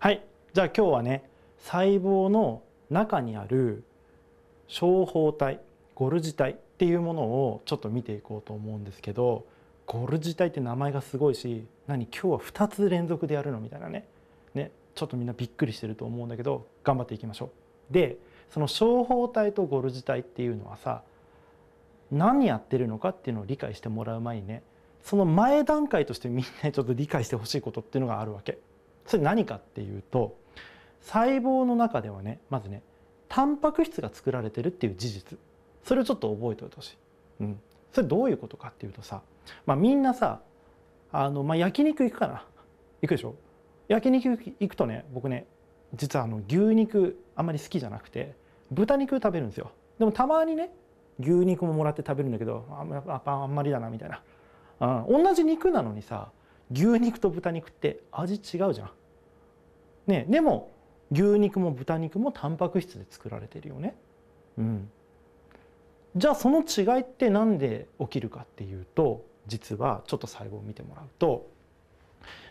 はいじゃあ今日はね細胞の中にある小胞体ゴルジ体っていうものをちょっと見ていこうと思うんですけどゴルジ体って名前がすごいし何今日は2つ連続でやるのみたいなねねちょっとみんなびっくりしてると思うんだけど頑張っていきましょう。でその小胞体とゴルジ体っていうのはさ何やってるのかっていうのを理解してもらう前にねその前段階としてみんなにちょっと理解してほしいことっていうのがあるわけ。それ何かっていうと細胞の中ではねまずねタンパク質が作られてるっていう事実それをちょっと覚えておいてほしい、うん、それどういうことかっていうとさ、まあ、みんなさあの、まあ、焼肉行くかな行くでしょ焼肉行くとね僕ね実はあの牛肉あんまり好きじゃなくて豚肉食べるんですよでもたまにね牛肉ももらって食べるんだけどあああんまりだなみたいな、うん、同じ肉なのにさ牛肉と豚肉って味違うじゃん。ね、でも牛肉も豚肉もタンパク質で作られてるよね。うん、じゃあその違いって何で起きるかっていうと実はちょっと細胞を見てもらうと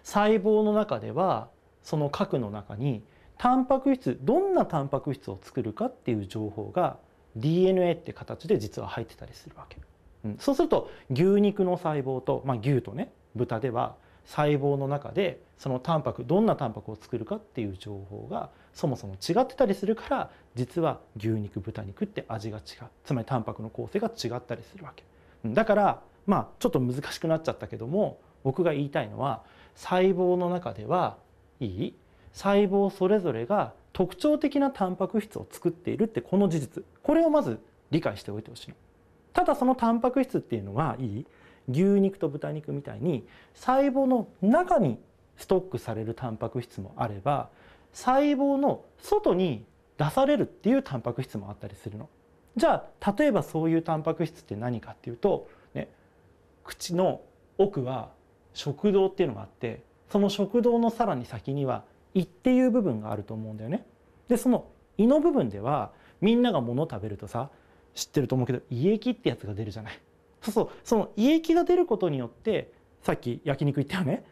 細胞の中ではその核の中にタンパク質どんなタンパク質を作るかっていう情報が DNA って形で実は入ってたりするわけ。うん、そうすると牛肉の細胞と、まあ、牛とね豚では細胞の中でそのタンパクどんなタンパクを作るかっていう情報がそもそも違ってたりするから実は牛肉豚肉って味が違うつまりタンパクの構成が違ったりするわけだからまあちょっと難しくなっちゃったけども僕が言いたいのは細胞の中ではいい細胞それぞれが特徴的なタンパク質を作っているってこの事実これをまず理解しておいてほしいただそのタンパク質っていうのはいい牛肉と豚肉みたいに細胞の中にストックされるタンパク質もあれば細胞の外に出されるっていうタンパク質もあったりするの。じゃあ例えばそういうタンパク質って何かっていうと、ね、口の奥は食道っていうのがあってその食道のさらに先には胃っていう部分があると思うんだよね。でその胃の部分ではみんなが物を食べるとさ知ってると思うけど胃液ってやつが出るじゃない。そうそうその胃液が出ることによってさっき焼肉言ったよね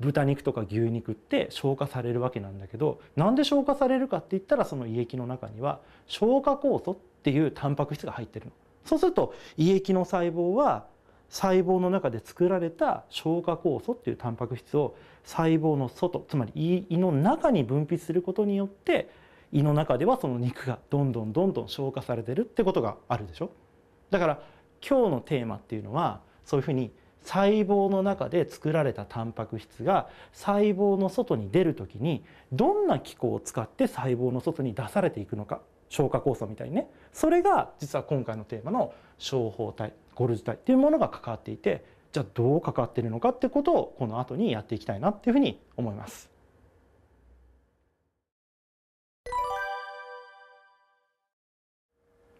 豚肉とか牛肉って消化されるわけなんだけどなんで消化されるかって言ったらその胃液の中には消化酵素っていうタンパク質が入ってるの。そうすると胃液の細胞は細胞の中で作られた消化酵素っていうタンパク質を細胞の外つまり胃の中に分泌することによって胃の中ではその肉がどんどんどんどん消化されてるってことがあるでしょだから今日のテーマっていうのはそういうふうに細胞の中で作られたタンパク質が細胞の外に出る時にどんな機構を使って細胞の外に出されていくのか消化酵素みたいにねそれが実は今回のテーマの小胞体ゴルジ体っていうものが関わっていてじゃあどう関わってるのかってことをこの後にやっていきたいなっていうふうに思います。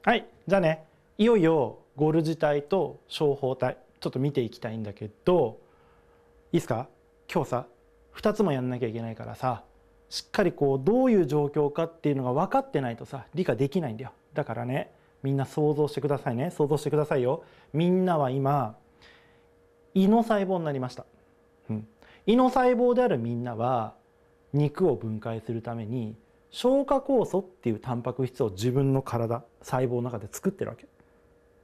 はいじゃあねいよいよゴルジ体と小胞体ちょっと見ていきたいんだけどいいっすか今日さ2つもやんなきゃいけないからさしっかりこうどういう状況かっていうのが分かってないとさ理解できないんだよだからねみんな想像してくださいね想像してくださいよみんなは今胃の細胞になりました、うん、胃の細胞であるみんなは肉を分解するために消化酵素っていうタンパク質を自分の体細胞の中で作ってるわけ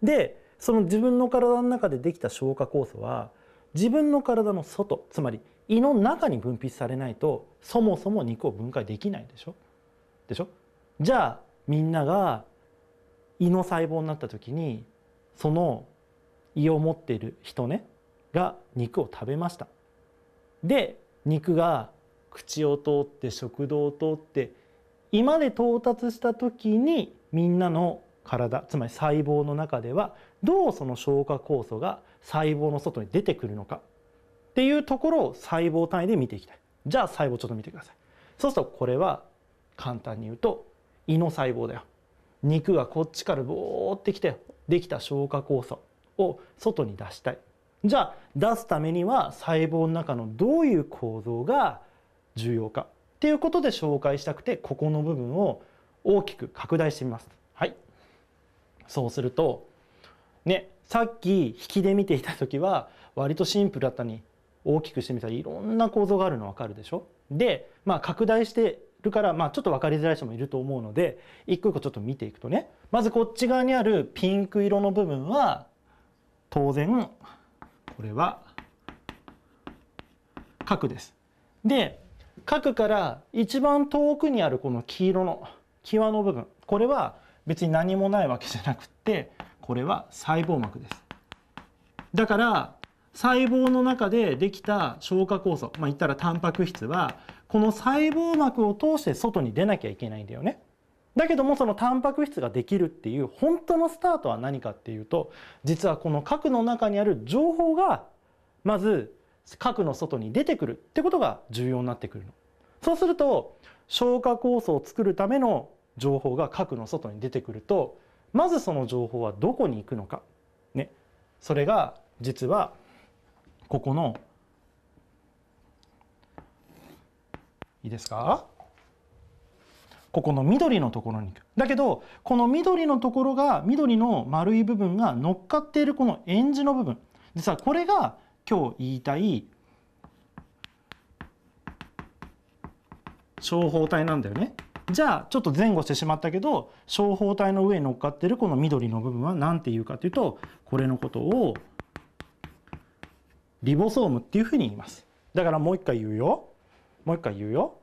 でその自分の体の中でできた消化酵素は自分の体の外つまり胃の中に分泌されないとそもそも肉を分解できないでしょでしょじゃあみんなが胃の細胞になった時にその胃を持っている人ねが肉を食べましたで肉が口を通って食道を通って胃まで到達した時にみんなの体つまり細胞の中ではどうその消化酵素が細胞の外に出てくるのかっていうところを細胞単位で見ていきたいじゃあ細胞ちょっと見てくださいそうするとこれは簡単に言うと胃の細胞だよ肉がこっちからボーってきてできた消化酵素を外に出したいじゃあ出すためには細胞の中のどういう構造が重要かっていうことで紹介したくてここの部分を大きく拡大してみますそうするとねさっき引きで見ていた時は割とシンプルだったに大きくしてみたらいろんな構造があるの分かるでしょで、まあ、拡大してるから、まあ、ちょっと分かりづらい人もいると思うので一個一個ちょっと見ていくとねまずこっち側にあるピンク色の部分は当然これは角です。で角から一番遠くにあるこの黄色の際の部分これは別に何もないわけじゃなくてこれは細胞膜ですだから細胞の中でできた消化酵素まあ言ったらタンパク質はこの細胞膜を通して外に出なきゃいけないんだよね。だけどもそのタンパク質ができるっていう本当のスタートは何かっていうと実はこの核の中にある情報がまず核の外に出てくるってことが重要になってくるの。そうすると消化酵素を作るための情報が核の外に出てくるとまずその情報はどこに行くのか、ね、それが実はここのいいですかここの緑のところに行く。だけどこの緑のところが緑の丸い部分が乗っかっているこの円字の部分実はこれが今日言いたい長方体なんだよね。じゃあちょっと前後してしまったけど小胞体の上に乗っかってるこの緑の部分は何て言うかというとこれのことをリボソームっていうふうに言います。だからもう一回言うよ。もう一回言うよ。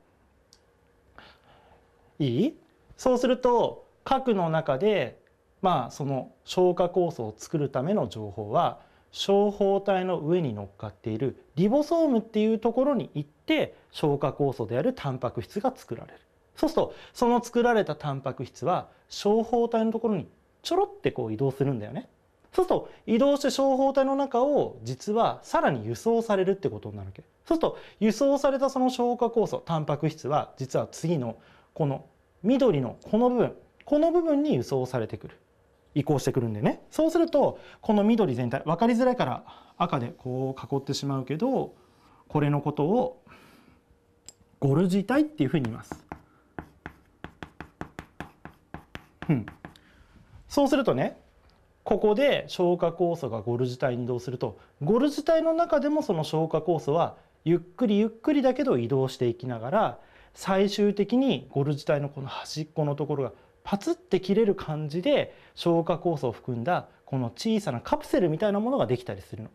いいそうすると核の中でまあその消化酵素を作るための情報は小胞体の上に乗っかっているリボソームっていうところに行って消化酵素であるタンパク質が作られる。そうするとその作られたタンパク質は小胞体のところにちょろってこう移動するんだよね。そうすると移動して小胞体の中を実はさらに輸送されるってことになるわけ。そうすると輸送されたその消化酵素タンパク質は実は次のこの緑のこの部分この部分に輸送されてくる移行してくるんでねそうするとこの緑全体分かりづらいから赤でこう囲ってしまうけどこれのことをゴルジ体っていうふうに言います。そうするとねここで消化酵素がゴルジュ体に移動するとゴルジュ体の中でもその消化酵素はゆっくりゆっくりだけど移動していきながら最終的にゴルジュ体のこの端っこのところがパツって切れる感じで消化酵素を含んだこの小さなカプセルみたいなものができたりするの。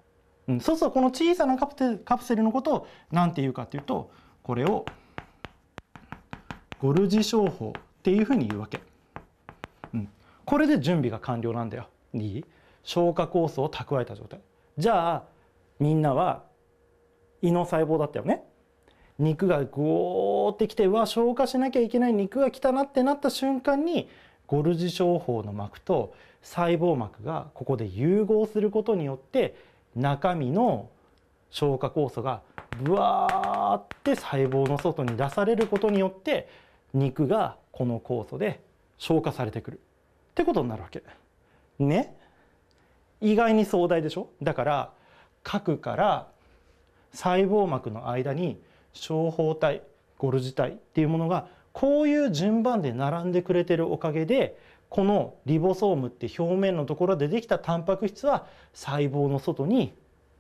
うん、そうするとこの小さなカプセルのことを何て言うかっていうとこれをゴルジ商法っていうふうに言うわけ。これで準備が完了なんだよい消化酵素を蓄えた状態じゃあみんなは胃の細胞だったよね肉がゴーってきてうわ消化しなきゃいけない肉が来たなってなった瞬間にゴルジ症法の膜と細胞膜がここで融合することによって中身の消化酵素がブワーって細胞の外に出されることによって肉がこの酵素で消化されてくる。ってことになるわけ。ね意外に壮大でしょだから核から細胞膜の間に小胞体ゴルジ体っていうものがこういう順番で並んでくれてるおかげでこのリボソームって表面のところでできたタンパク質は細胞の外に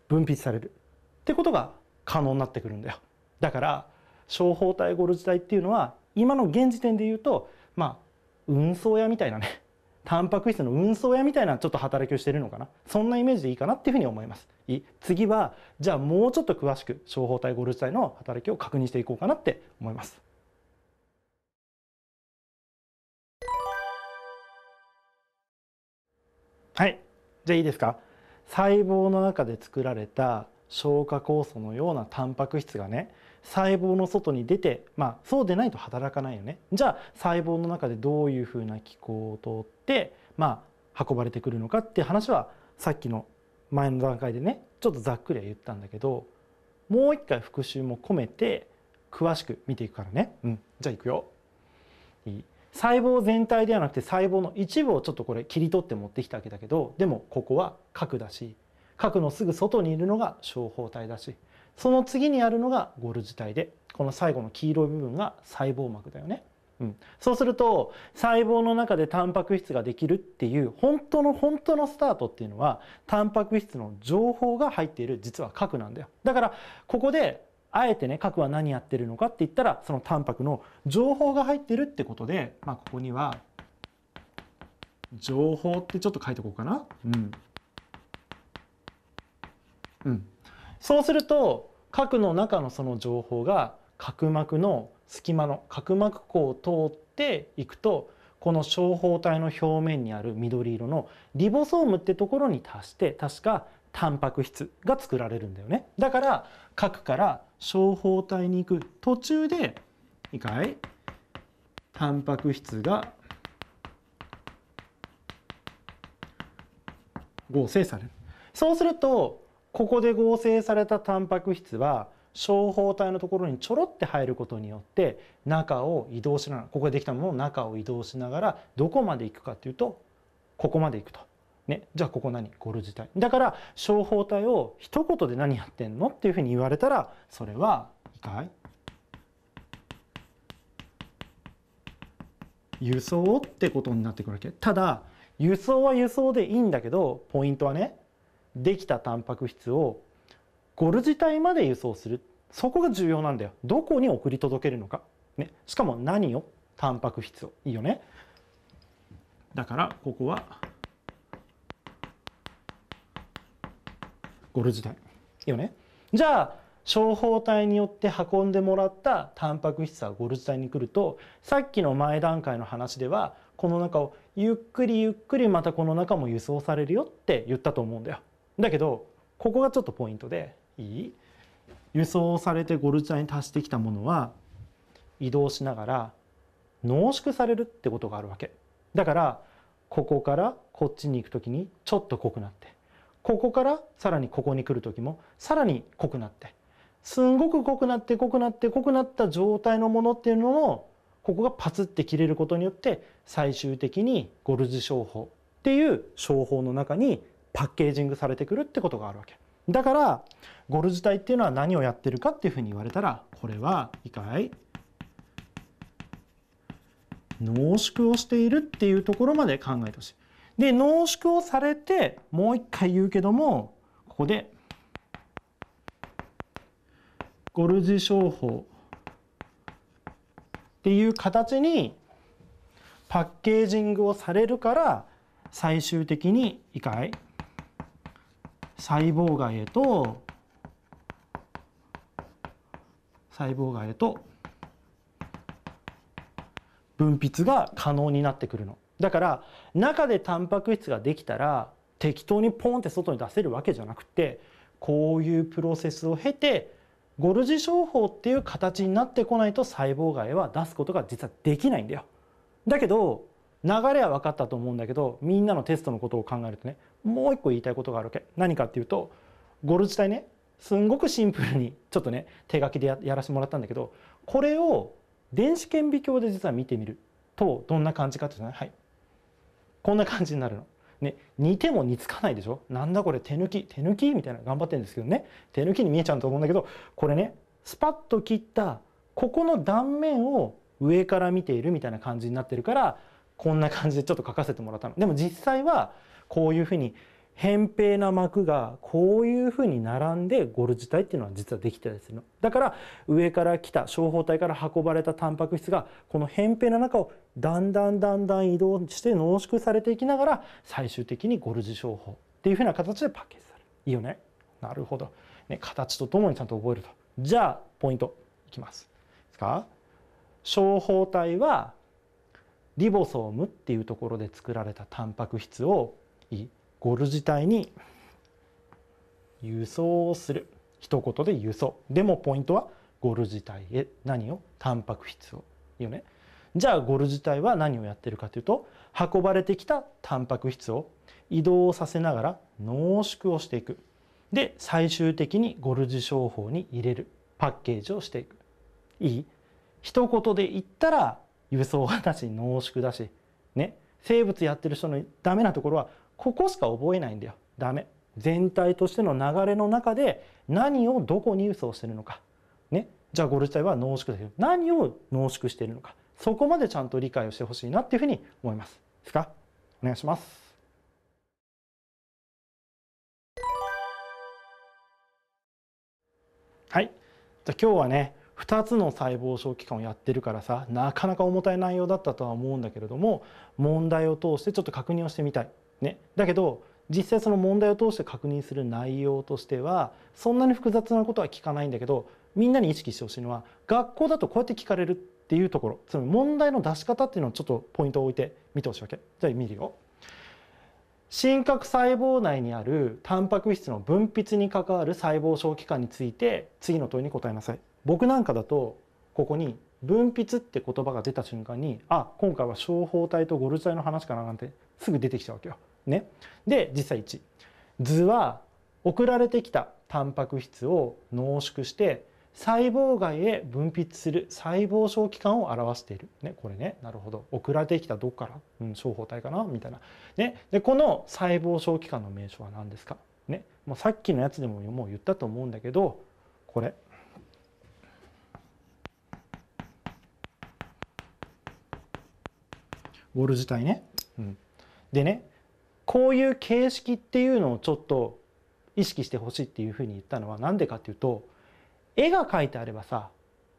分泌されるってことが可能になってくるんだよ。だから小胞体ゴルジ体っていうのは今の現時点で言うとまあ運送屋みたいなねタンパク質の運送屋みたいなちょっと働きをしているのかなそんなイメージでいいかなっていうふうに思いますいい次はじゃあもうちょっと詳しく小胞体ゴルチ体の働きを確認していこうかなって思いますはいじゃあいいですか細胞の中で作られた消化酵素のようなタンパク質がね細胞の外に出て、まあ、そうでないと働かないよねじゃあ細胞の中でどういうふうな機構を通って、まあ、運ばれてくるのかって話はさっきの前の段階でねちょっとざっくりは言ったんだけどもう一回復習も込めて詳しく見ていくからね、うん、じゃあいくよいい細胞全体ではなくて細胞の一部をちょっとこれ切り取って持ってきたわけだけどでもここは核だし核のすぐ外にいるのが小胞体だしその次にあるのがゴルジュ体でこの最後の黄色い部分が細胞膜だよね。うん、そうすると細胞の中でタンパク質ができるっていう本当の本当のスタートっていうのはタンパク質の情報が入っている実は核なんだよだからここであえてね核は何やってるのかって言ったらそのタンパクの情報が入ってるってことで、まあ、ここには情報ってちょっと書いておこうかな。うん、うんそうすると核の中のその情報が角膜の隙間の角膜孔を通っていくとこの小胞体の表面にある緑色のリボソームってところに達して確かタンパク質が作られるんだよね。だから核から小胞体に行く途中でいいかいタンパク質が合成される。そうするとここで合成されたタンパク質は小胞体のところにちょろって入ることによって中を移動しながらここでできたものの中を移動しながらどこまで行くかっていうとここまで行くと。ね、じゃあここ何ゴルジ体だから小胞体を一言で何やってんのっていうふうに言われたらそれは異解輸送ってことになってくるわけただ輸送は輸送でいいんだけどポイントはねできたタンパク質をゴル自体まで輸送するそこが重要なんだよどこに送り届けるのか、ね、しかも何をタンパク質をいいよねだからここはゴル自体いいよねじゃあ小胞体によって運んでもらったタンパク質はゴル自体に来るとさっきの前段階の話ではこの中をゆっくりゆっくりまたこの中も輸送されるよって言ったと思うんだよ。だけどここがちょっとポイントでいい輸送されてゴルチャに達してきたものは移動しながら濃縮されるってことがあるわけだからここからこっちに行く時にちょっと濃くなってここからさらにここに来る時もさらに濃くなってすんごく濃くなって濃くなって濃くなった状態のものっていうのをここがパツって切れることによって最終的にゴルジュ商法っていう商法の中にパッケージングされてくるってことがあるわけ。だからゴル自体っていうのは何をやってるかっていうふうに言われたらこれはい回かい濃縮をしているっていうところまで考えてほしい。で濃縮をされてもう一回言うけどもここでゴルジ商法っていう形にパッケージングをされるから最終的にいいかい細胞外へと細胞外へと分泌が可能になってくるの。だから中でタンパク質ができたら適当にポンって外に出せるわけじゃなくてこういうプロセスを経てゴルジ商法っていう形になってこないと細胞外は出すことが実はできないんだよ。だけど流れは分かったと思うんだけどみんなのテストのことを考えるとねもう一個言いたいことがあるわけ何かっていうとゴル自体ねすんごくシンプルにちょっとね手書きでやらせてもらったんだけどこれを電子顕微鏡で実は見てみるとどんな感じかっていうとねはいこんな感じになるの。ね、似ても似つかないでしょなんだこれ手抜き手抜きみたいな頑張ってるんですけどね手抜きに見えちゃうと思うんだけどこれねスパッと切ったここの断面を上から見ているみたいな感じになってるからこんな感じでちょっと書かせてもらったの。でも実際はこういうふうに扁平な膜がこういうふうに並んでゴルジュ体っていうのは実はできてたりするの。だから上から来た小胞体から運ばれたタンパク質がこの扁平な中をだんだんだんだん移動して濃縮されていきながら最終的にゴルジュ小っていうふうな形でパッケージされる。いいよねなるほど。ね、形とともにちゃんと覚えると。じゃあポイントいきます。ですか小胞体はリボソームっていうところで作られたタンパク質をゴル自体に輸送する一言で輸送でもポイントはゴル自体へ何をタンパク質をよねじゃあゴル自体は何をやってるかというと運ばれてきたタンパク質を移動させながら濃縮をしていくで最終的にゴルジ商法に入れるパッケージをしていくいい一言で言ったら輸送だし濃縮だしね生物やってる人のダメなところはここしか覚えないんだよダメ全体としての流れの中で何をどこに輸送してるのかねじゃあゴル自体は濃縮だけど何を濃縮しているのかそこまでちゃんと理解をしてほしいなっていうふうに思いますですかお願いしますはいじゃあ今日はね2つの細胞小器官をやってるからさなかなか重たい内容だったとは思うんだけれども問題を通してちょっと確認をしてみたい。ね、だけど実際その問題を通して確認する内容としてはそんなに複雑なことは聞かないんだけどみんなに意識してほしいのは学校だとこうやって聞かれるっていうところつまり問題の出し方っていうのをちょっとポイントを置いて見てほしいわけ。じゃあ見るよ。真核細胞内にあるタンパク質の分泌に関わる細胞小器官について次の問いに答えなさい。僕なんかだとここに分泌って言葉が出た瞬間にあ今回は小胞体とゴルチ体の話かななんてすぐ出てきちゃうわけよ。ね、で実際1図は送られてきたタンパク質を濃縮して細胞外へ分泌する細胞小器官を表している、ね、これねなるほど送られてきたどっから、うん、小胞体かなみたいな、ね、でこの細胞小器官の名称は何ですか、ね、もうさっきのやつでももう言ったと思うんだけどこれボール自体ね。うん、でねこういう形式っていうのをちょっと意識してほしいっていうふうに言ったのは何でかっていうと絵が描いてあればさ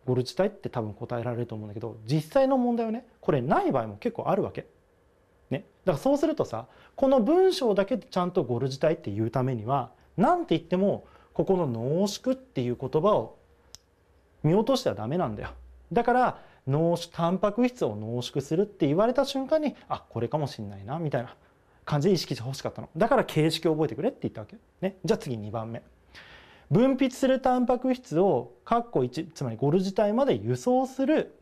ゴール自体って多分答えられると思うんだけど実際の問題はねこれない場合も結構あるわけ。ね、だからそうするとさこの文章だけでちゃんとゴル自体っていうためには何て言ってもここの濃縮っていう言葉を見落としてはダメなんだよ。だから濃縮タンパク質を濃縮するって言われた瞬間にあこれかもしんないなみたいな感じで意識してほしかったのだから形式を覚えてくれって言ったわけ、ね、じゃあ次2番目分泌するタンパク質を括弧1つまりゴル自体まで輸送する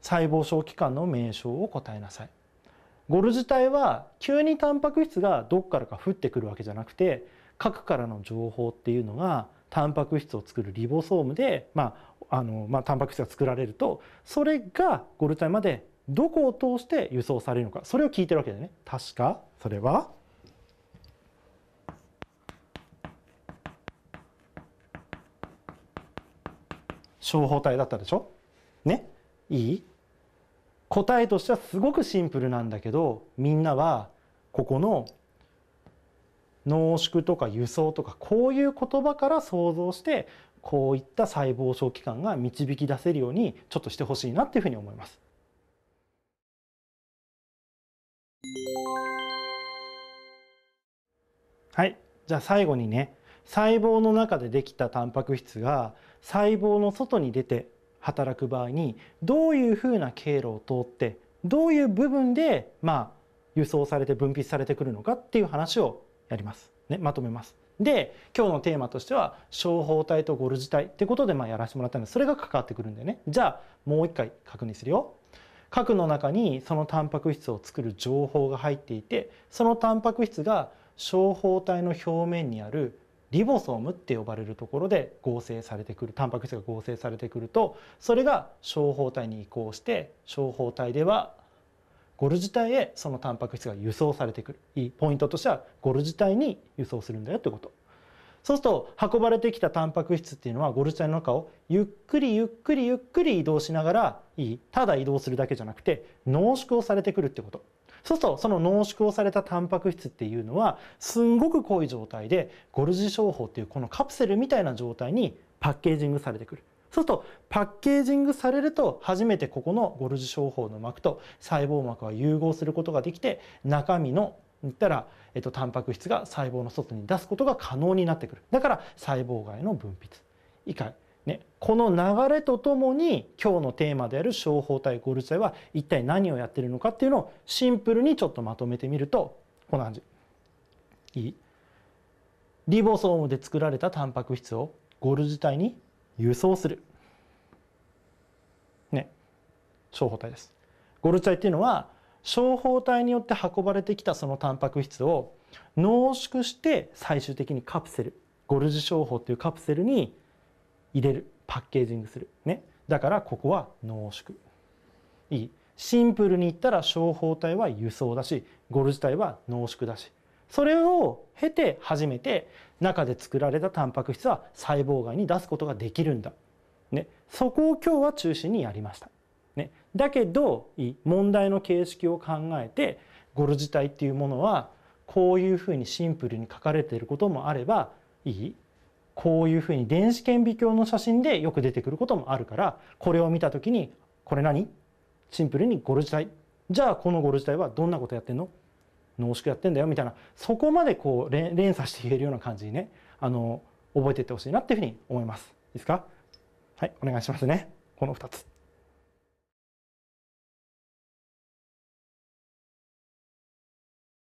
細胞小器官の名称を答えなさいゴル自体は急にタンパク質がどっからか降ってくるわけじゃなくて核からの情報っていうのがタンパク質を作るリボソームで、まああのまあ、タンパク質が作られるとそれがゴルタイまでどこを通して輸送されるのかそれを聞いてるわけだよね。確かそれは小方体だったでしょねいい答えとしてはすごくシンプルなんだけどみんなはここの濃縮とか輸送とかこういう言葉から想像してこういった細胞小器官が導き出せるようにちょっとしてほしいなっていうふうに思います。はいじゃあ最後にね細胞の中でできたタンパク質が細胞の外に出て働く場合にどういうふうな経路を通ってどういう部分でまあ輸送されて分泌されてくるのかっていう話をやります。ね、まとめます。で今日のテーマとしては小胞体とゴルジ体ってことでまあやらせてもらったんですそれが関わってくるんだよねじゃあもう一回確認するよ。核の中にそのタンパク質を作る情報が入っていてそのタンパク質が小胞体の表面にあるリボソームって呼ばれるところで合成されてくるタンパク質が合成されてくるとそれが小胞体に移行して小胞体ではゴル自体へそのタンパク質が輸送されてくるポイントとしてはゴル自体に輸送するんだよってことそうすると運ばれてきたタンパク質っていうのはゴル自体の中をゆっくりゆっくりゆっくり移動しながらただ移動するだけじゃなくて濃縮をされてくるってことそうするとその濃縮をされたタンパク質っていうのはすんごく濃い状態でゴルジ商法っていうこのカプセルみたいな状態にパッケージングされてくるそうするとパッケージングされると初めてここのゴルジュ症法の膜と細胞膜は融合することができて中身の言ったら、えっと、タンパク質が細胞の外に出すことが可能になってくるだから細胞外の分泌以下、ね、この流れとともに今日のテーマである小胞体ゴルジュ体は一体何をやってるのかっていうのをシンプルにちょっとまとめてみるとこんな感じ。いいリボソームで作られたタンパク質をゴルジュ体に輸送する。ね。小胞体です。ゴルチャイっていうのは小胞体によって運ばれてきたそのタンパク質を濃縮して最終的にカプセルゴルジ商法っていうカプセルに入れるパッケージングするねだからここは濃縮いいシンプルに言ったら小胞体は輸送だしゴルジ体は濃縮だしそれを経て初めて中で作られたタンパク質は細胞外に出すことができるんだ、ね、そこを今日は中心にやりました。ね、だけど問題の形式を考えてゴル自体っていうものはこういうふうにシンプルに書かれていることもあればいいこういうふうに電子顕微鏡の写真でよく出てくることもあるからこれを見た時にこれ何シンプルにゴル自体じゃあこのゴル自体はどんなことやってんの濃縮やってんだよみたいなそこまでこう連鎖して言えるような感じにねあの覚えていってほしいなっていうふうに思います。いいですかはいお願いしますねこの2つ。